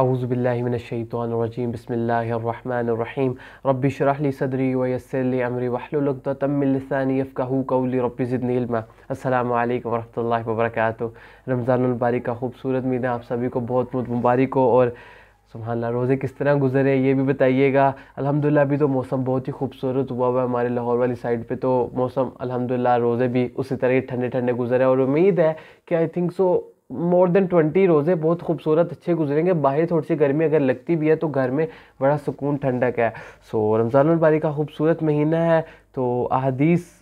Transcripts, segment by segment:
आउज़बिल्लिमिनशैतरजीम बसमीम रबी शराहली सदरी वयसरली अमरी वहलतमिलसानी फ़ाहू कौली रबी ज़िदनीलमा अल्लाम वरहमल वर्क रमज़ानबारक का खूबसूरत मीना आप सभी को बहुत बहुत मुबारक हो और सुबहानला रोज़े किस तरह गुजरे ये भी बताइएगा अलहमदिल्ला अभी तो मौसम बहुत ही खूबसूरत हुआ हुआ है हमारे लाहौर वाली साइड पे तो मौसम अलहमदिल्ला रोज़े भी उसी तरह ठंडे ठंडे गुजरे और उम्मीद है कि I think so more than twenty रोज़े बहुत खूबसूरत अच्छे गुजरेंगे बाहर थोड़ी सी गर्मी अगर लगती भी है तो घर में बड़ा सुकून ठंडक है सो रमज़ान बारी का खूबसूरत महीना है तो अहदीस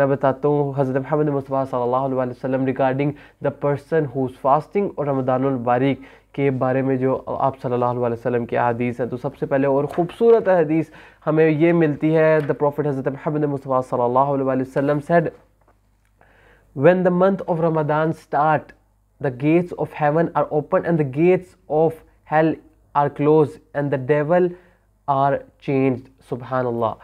मैं बताता हूँ हज़रत महमद मुस्तफ़ा सल्लल्लाहु अलैहि वसल्लम regarding the person who's fasting और रमदान मुबारक के बारे में जो आप सल्लल्लाहु अलैहि वसल्लम की अदीस हैं तो सबसे पहले और ख़ूबसूरत अदीस हमें ये मिलती है द प्रॉफिट हज़रत महमद मुस्तफ़ा सल्लल्लाहु अलैहि वसल्लम said when the month of Ramadan start the gates of heaven are open and the gates of hell are closed and the devil are changed subhanallah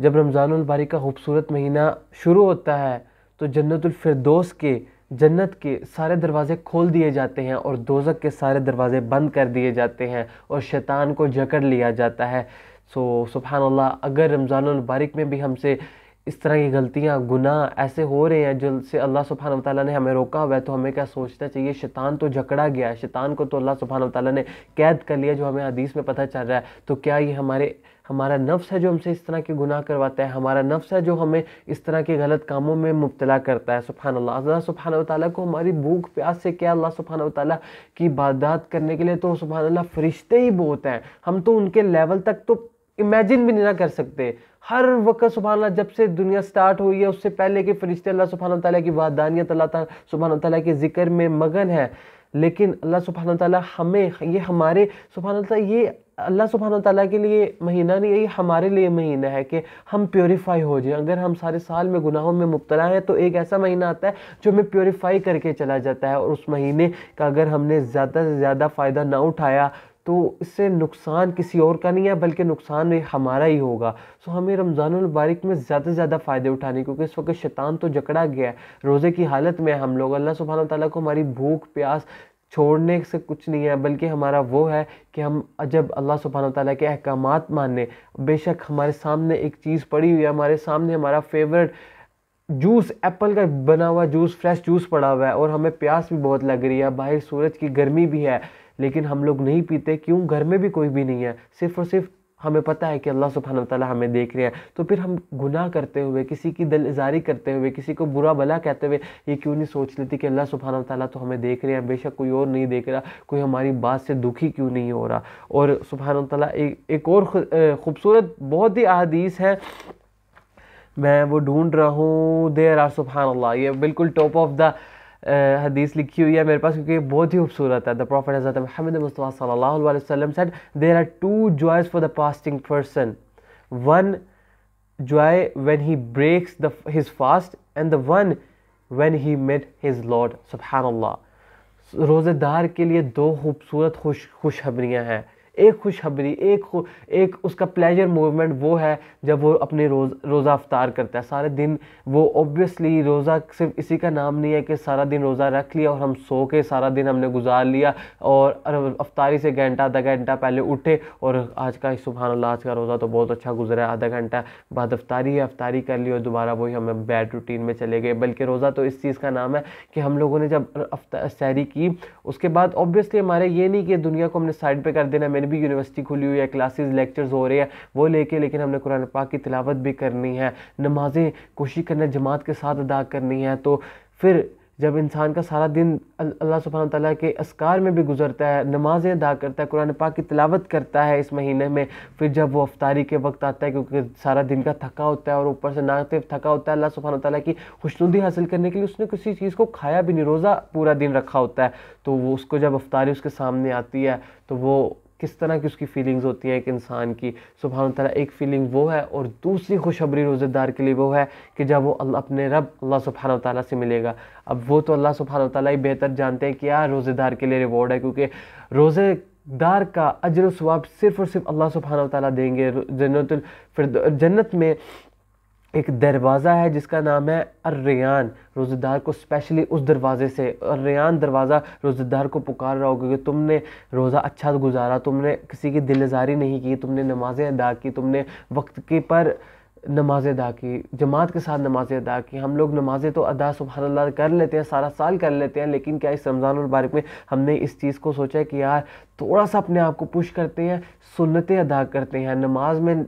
जब रमज़ान बारी का खूबसूरत महीना शुरू होता है तो जन्नतफरदोस के जन्नत के सारे दरवाज़े खोल दिए जाते हैं और दोजक के सारे दरवाज़े बंद कर दिए जाते हैं और शैतान को जकड़ लिया जाता है सो सुबहानल्ला अगर रमज़ानबारिक बारिक में भी हमसे इस तरह की गलतियाँ गुनाह ऐसे हो रहे हैं जिनसे अल्लाह सुबहान ताली ने हमें रोका हुआ है तो हमें क्या सोचना चाहिए शैतान तो जकड़ा गया है शैतान को तो अल्लाह सुबहान ताली ने कैद कर लिया जो हमें हदीस में पता चल रहा है तो क्या ये हमारे हमारा नफ्स है जो हमसे इस तरह के गुनाह करवाता है हमारा नफ्स है जो हमें इस तरह के गलत कामों में मुबतला करता है सुबहान अल्लाह सुबहान को हमारी भूख प्यास से क्या अल्लाह सुबहान ताली की बादात करने के लिए तो सुबहान अल्लाह फरिश्ते ही बहुत हैं हम तो उनके लेवल तक तो इमेजिन भी नहीं ना कर सकते हर वक्त सुबहाना जब से दुनिया स्टार्ट हुई है उससे पहले के फरिश्ते अल्लाह सुबहाना तला की वादानियत अल्लाह सुबहाना तला के ज़िक्र में मगन है लेकिन अल्लाह सुबहाना तला हमें ये हमारे सुबहाना तला ये अल्लाह सुबहाना तला के लिए महीना नहीं है ये हमारे लिए महीना है कि हम प्योरीफाई हो जाए अगर हम सारे साल में गुनाहों में मुबतला हैं तो एक ऐसा महीना आता है जो हमें प्योरीफाई करके चला जाता है और उस महीने का अगर हमने ज़्यादा से ज़्यादा फ़ायदा ना उठाया तो इससे नुकसान किसी और का नहीं है बल्कि नुकसान हमारा ही होगा सो हमें रमज़ानबारिक में ज़्यादा से ज़्यादा फ़ायदे उठाने क्योंकि इस वक्त शैतान तो जकड़ा गया है रोज़े की हालत में हम लोग अल्लाह सुबह तला को हमारी भूख प्यास छोड़ने से कुछ नहीं है बल्कि हमारा वो है कि हम अजब अल्लाह सुबहाना ताली के अहकाम माने बेशक हमारे सामने एक चीज़ पड़ी हुई है हमारे सामने हमारा फेवरेट जूस एप्पल का बना हुआ जूस फ्रेश जूस पड़ा हुआ है और हमें प्यास भी बहुत लग रही है बाहर सूरज की गर्मी भी है लेकिन हम लोग नहीं पीते क्यों घर में भी कोई भी नहीं है सिर्फ और सिर्फ हमें पता है कि अल्लाह सुबहान ताला हमें देख रहे हैं तो फिर हम गुनाह करते हुए किसी की दिल इजारी करते हुए किसी को बुरा भला कहते हुए ये क्यों नहीं सोच लेती कि अल्लाह सुबहान ताला तो हमें देख रहे हैं बेशक कोई और नहीं देख रहा कोई हमारी बात से दुखी क्यों नहीं हो रहा और सुबहान ताला एक, एक और ख़ूबसूरत बहुत ही अदीस है मैं वो ढूंढ रहा हूँ देर आर सुबहान अल्लाह ये बिल्कुल टॉप ऑफ द हदीस लिखी हुई है मेरे पास क्योंकि बहुत ही खूबसूरत है द प्रॉफिट हज़रत महमद मुस्तफ़ा सल्लल्लाहु अलैहि वसल्लम said there are two joys for the fasting person one joy when he breaks the his fast and the one when he met his lord subhanallah रोज़ेदार के लिए दो खूबसूरत खुश खुशखबरियाँ हैं एक खुशखबरी एक खु, एक उसका प्लेजर मूवमेंट वो है जब वो अपने रोज़ रोज़ा अफ्तार करता है सारे दिन वो ऑब्वियसली रोज़ा सिर्फ इसी का नाम नहीं है कि सारा दिन रोज़ा रख लिया और हम सो के सारा दिन हमने गुजार लिया और अफ्तारी से घंटा आधा घंटा पहले उठे और आज का सुबह अल्लाह आज का रोज़ा तो बहुत अच्छा गुजरा है आधा घंटा बाद अफ्तारी है अफ्तारी कर ली और दोबारा वही हमें बेड रूटीन में चले गए बल्कि रोज़ा तो इस चीज़ का नाम है कि हम लोगों ने जब सैरी की उसके बाद ऑब्वियसली हमारे ये नहीं कि दुनिया को हमने साइड पर कर देना मेरी भी यूनिवर्सिटी खुली हुई है क्लासेस लेक्चर्स हो रहे हैं वो लेके लेकिन हमने कुरान पाक की तिलावत भी करनी है नमाज़ें कोशिश करना जमात के साथ अदा करनी है तो फिर जब इंसान का सारा दिन अल्लाह सुबहान तला के असकार में भी गुजरता है नमाज़ें अदा करता है कुरान पाक की तिलावत करता है इस महीने में फिर जब वो अफ्तारी के वक्त आता है क्योंकि सारा दिन का थका होता है और ऊपर से ना सिर्फ थका होता है अल्लाह सुबहान तला की खुशनुदी हासिल करने के लिए उसने किसी चीज़ को खाया भी नहीं रोज़ा पूरा दिन रखा होता है तो वो उसको जब अफ्तारी उसके सामने आती है तो वो किस तरह की उसकी फीलिंग्स होती हैं एक इंसान की सुबह तरह एक फीलिंग वो है और दूसरी खुशबरी रोज़ेदार के लिए वो है कि जब वो अपने रब अल्लाह सुबहान ताली से मिलेगा अब वो तो अल्लाह सुबहान ताली ही बेहतर जानते हैं कि यार रोज़ेदार के लिए रिवॉर्ड है क्योंकि रोज़े दार का अजर स्वाब सिर्फ़ और सिर्फ अल्लाह सुबहाना ताली देंगे जन्नत जन्नत में एक दरवाज़ा है जिसका नाम है अर्रयान रोज़ेदार को स्पेशली उस दरवाज़े से अर्रयान दरवाज़ा रोज़ेदार को पुकार रहा होगा कि तुमने रोज़ा अच्छा गुजारा तुमने किसी की दिलजारी नहीं की तुमने नमाज़ें अदा की तुमने वक्त के पर नमाज़ अदा की जमात के साथ नमाज अदा की हम लोग नमाज़ें तो अदा सुबहानल्ला कर लेते हैं सारा साल कर लेते हैं लेकिन क्या इस रमज़ान मुबारक में हमने इस चीज़ को सोचा है कि यार थोड़ा सा अपने आप को पुश करते हैं सुनतें अदा करते हैं नमाज में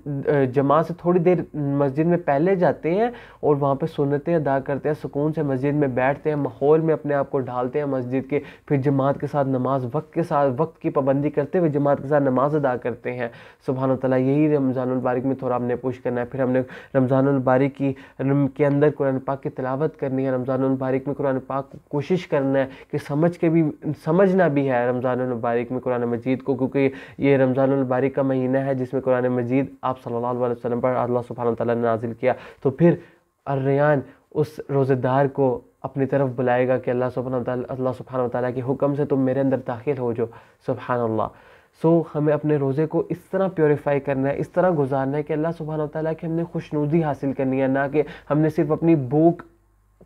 जमात से थोड़ी देर मस्जिद में पहले जाते हैं और वहाँ पर सुन्नतें अदा करते हैं सुकून से मस्जिद में बैठते हैं माहौल में अपने आप को ढालते हैं मस्जिद के फिर जमात के साथ नमाज वक्त के साथ वक्त की पाबंदी करते हुए जमात के साथ नमाज अदा करते हैं सुबहान तला यही रमज़ान मुबारक में थोड़ा हमने पुश करना है फिर हमने रमज़ानबारिक की के अंदर कुरान पाक की तलावत करनी है रमज़ानबारिक में कुरान पाक को कोशिश करना है कि समझ के भी समझना भी है रमज़ानबारिक में कुरान मजीद को क्योंकि ये रमज़ानबारिक का महीना है जिसमें कुरान मजीद आप सल्ला वसलम पर अल्लाह सुबहान तला ने नाजिल किया तो फिर अर्रयान उस रोज़ेदार को अपनी तरफ बुलाएगा कि अल्लाह सुबह अल्लाह सुबहान ताली के हुक्म से तुम मेरे अंदर दाखिल हो जो सुबहानल्ला सो so, हमें अपने रोज़े को इस तरह प्योरीफाई करना है इस तरह गुजारना है कि अल्लाह सुबहान ताली की हमने खुशनूदी हासिल करनी है ना कि हमने सिर्फ अपनी भूख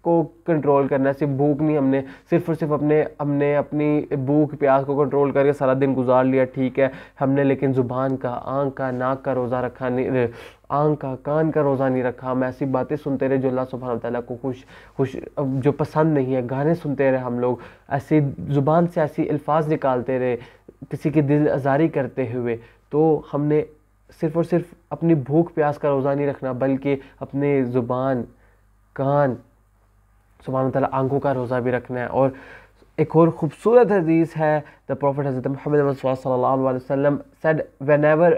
को कंट्रोल करना है सिर्फ भूख नहीं हमने सिर्फ और सिर्फ अपने हमने अपनी भूख प्यास को कंट्रोल करके सारा दिन गुजार लिया ठीक है हमने लेकिन ज़ुबान का आँख का नाक का रोज़ा रखा नहीं आँख का कान का रोज़ा नहीं रखा हम ऐसी बातें सुनते रहे जो अल्लाह सुबहान तला को खुश खुश जो पसंद नहीं है गाने सुनते रहे हम लोग ऐसी ज़ुबान से ऐसी अल्फाज निकालते रहे किसी की दिल आजारी करते हुए तो हमने सिर्फ और सिर्फ अपनी भूख प्यास का रोज़ा नहीं रखना बल्कि अपने ज़ुबान कान सुबह तला आँखों का रोज़ा भी रखना है और एक और खूबसूरत हदीस है द प्रोफेट हजरत मोहम्मद वसलम said one ever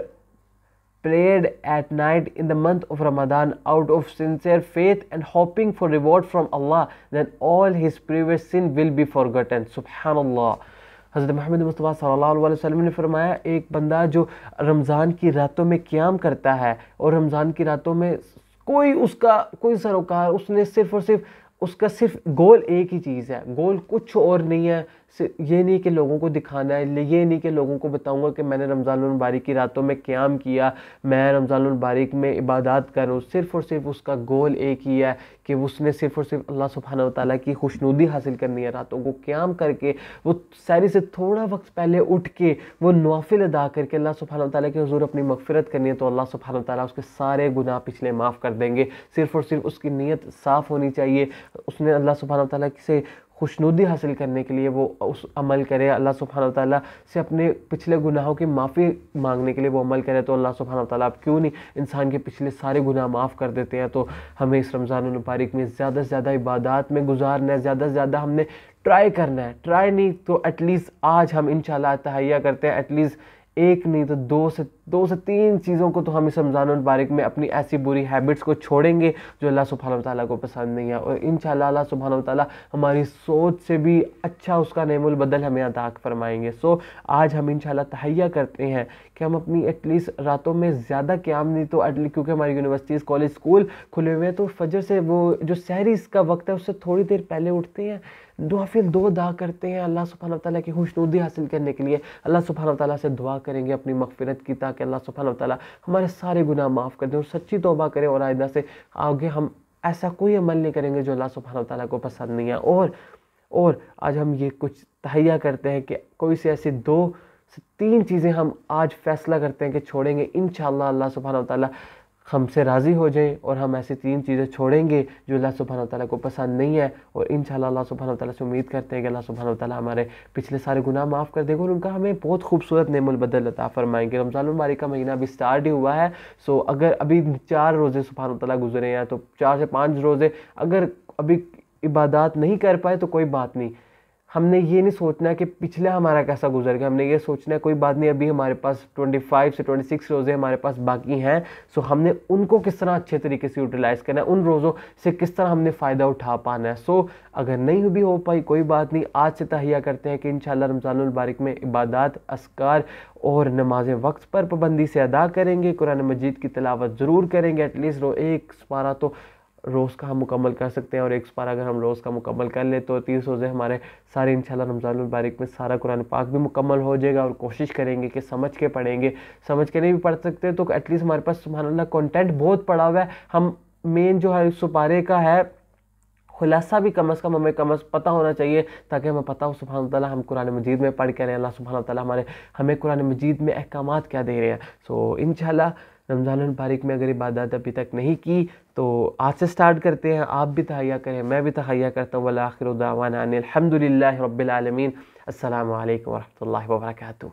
prayed at night in the month of Ramadan out of sincere faith and hoping for reward from Allah then all his previous sin will be forgotten सुबहानल्ला हज़रत महमद मुस्तफ़ा सल्लल्लाहु अलैहि वसल्लम ने फरमाया एक बंदा जो रमज़ान की रातों में क्याम करता है और रमज़ान की रातों में कोई उसका कोई सरोकार उसने सिर्फ़ और सिर्फ उसका सिर्फ गोल एक ही चीज़ है गोल कुछ और नहीं है ये नहीं कि लोगों को दिखाना है ये नहीं कि लोगों को बताऊंगा कि मैंने रमज़ान बारिक की रातों में क्याम किया मैं रमज़ान बारिक में इबादत करूँ सिर्फ़ और सिर्फ उसका गोल एक ही है कि उसने सिर्फ़ और सिर्फ अल्लाह सुबहाना तला की खुशनुदी हासिल करनी है रातों को क्याम करके वो सारी से थोड़ा वक्त पहले उठ के वो नवाफिल अदा करके अल्लाह सुबहाना तला के हजूर अपनी मगफरत करनी है तो अल्लाह सुबहाना तला उसके सारे गुनाह पिछले माफ़ कर देंगे सिर्फ़ और सिर्फ उसकी नीयत साफ़ होनी चाहिए उसने अल्लाह सुबहाना तला से खुशनुदी हासिल करने के लिए वो उस अमल करे अल्लाह सुबहाना ताली से अपने पिछले गुनाहों की माफ़ी मांगने के लिए वो अमल करे तो अल्लाह सुबहाना ताली आप क्यों नहीं इंसान के पिछले सारे गुनाह माफ़ कर देते हैं तो हमें इस रमज़ान मुबारक में ज़्यादा से ज़्यादा इबादत में गुजारना है ज़्यादा से ज़्यादा हमने ट्राई करना है ट्राई नहीं तो एटलीस्ट आज हम इन तहैया करते हैं एटलीस्ट एक नहीं तो दो से दो से तीन चीज़ों को तो हम इस रमज़ान मुबारक में अपनी ऐसी बुरी हैबिट्स को छोड़ेंगे जो अल्लाह सुबहान ताली को पसंद नहीं है और इन अल्लाह सुबह ताली हमारी सोच से भी अच्छा उसका नेमुल बदल हमें अदाक फरमाएंगे सो आज हम इन तहैया करते हैं कि हम अपनी एटलीस्ट रातों में ज़्यादा क्याम नहीं तो एटली क्योंकि हमारी यूनिवर्सिटीज़ कॉलेज स्कूल खुले हुए हैं तो फजर से वो जो सहरी का वक्त है उससे थोड़ी देर पहले उठते हैं दुआ फिर दो दा करते हैं अल्लाह सुबहान ताली की खुशनुदी हासिल करने के लिए अल्लाह सुबहान ताली से दुआ करेंगे अपनी मगफरत की ताक कि अल्लाह सुबहान तला हमारे सारे गुनाह माफ़ कर दें और सच्ची तोबा करें और आयदा से आगे हम ऐसा कोई अमल नहीं करेंगे जो अल्लाह सुबहान तला को पसंद नहीं है और और आज हम ये कुछ तहैया करते हैं कि कोई से ऐसी दो तीन चीज़ें हम आज फैसला करते हैं कि छोड़ेंगे इन अल्लाह सुबहान तला हमसे राज़ी हो जाएं और हम ऐसी तीन चीज़ें छोड़ेंगे जो अल्लाह सुबहान ताली को पसंद नहीं है और इन अल्लाह सुबहान ताली से उम्मीद करते हैं कि अल्लाह सुबहान ताली हमारे पिछले सारे गुनाह माफ़ कर देगा और उनका हमें बहुत खूबसूरत नेमुलबदल अता फरमाएंगे रमज़ान मुबारक का महीना अभी स्टार्ट ही हुआ है सो अगर अभी चार रोज़े सुबहान ताली गुजरे हैं तो चार से पाँच रोज़े अगर अभी इबादत नहीं कर पाए तो कोई बात नहीं हमने ये नहीं सोचना कि पिछला हमारा कैसा गुजर गया हमने ये सोचना है कोई बात नहीं अभी हमारे पास 25 से 26 रोज़े हमारे पास बाकी हैं सो हमने उनको किस तरह अच्छे तरीके से यूटिलाइज़ करना है उन रोज़ों से किस तरह हमने फ़ायदा उठा पाना है सो अगर नहीं भी हो पाई कोई बात नहीं आज से तहिया करते हैं कि इन रमज़ानबारक में इबादत असकार और नमाज वक्त पर पाबंदी से अदा करेंगे कुरान मजीद की तलावत ज़रूर करेंगे एटलीस्ट रो एक पारा तो रोज़ का हम मुकम्मल कर सकते हैं और एक बार अगर हम रोज़ का मुकम्मल कर ले तो तीस रोज़े हमारे सारे इन रमज़ान मुबारक में सारा कुरान पाक भी मुकम्मल हो जाएगा और कोशिश करेंगे कि समझ के पढ़ेंगे समझ के नहीं भी पढ़ सकते तो एटलीस्ट हमारे पास सुबहानल्ला कॉन्टेंट बहुत पड़ा हुआ है हम मेन जो है सुपारे का है खुलासा भी कम अज़ कम हमें कम अज़ पता होना चाहिए ताकि हमें पता हो सुबह ताली हम कुरान मजीद में पढ़ के रहे हैं अल्लाह सुबहान ताली हमारे हमें कुरान मजीद में अहकाम क्या दे रहे हैं सो इन रमज़ान मुबारक में अगर इबादत अभी तक नहीं की तो आज से स्टार्ट करते हैं आप भी तहैया करें मैं भी तहैया करता हूँ वलाखिर आखिर अलहमदिल्ला रबालमीन अल्लाम वरहमल वर्का